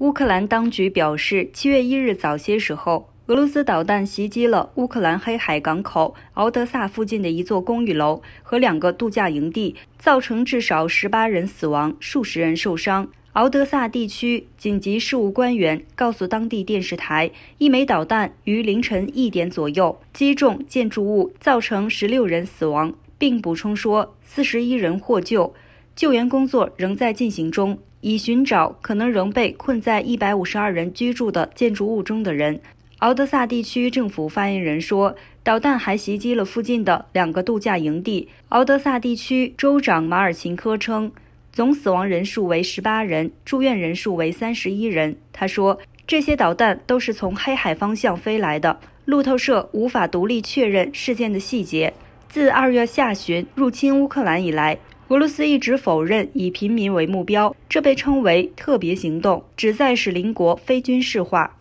乌克兰当局表示，七月一日早些时候，俄罗斯导弹袭击了乌克兰黑海港口敖德萨附近的一座公寓楼和两个度假营地，造成至少十八人死亡、数十人受伤。敖德萨地区紧急事务官员告诉当地电视台，一枚导弹于凌晨一点左右击中建筑物，造成十六人死亡，并补充说，四十一人获救。救援工作仍在进行中，以寻找可能仍被困在一百五十二人居住的建筑物中的人。敖德萨地区政府发言人说，导弹还袭击了附近的两个度假营地。敖德萨地区州长马尔琴科称，总死亡人数为十八人，住院人数为三十一人。他说，这些导弹都是从黑海方向飞来的。路透社无法独立确认事件的细节。自二月下旬入侵乌克兰以来。俄罗斯一直否认以平民为目标，这被称为特别行动，旨在使邻国非军事化。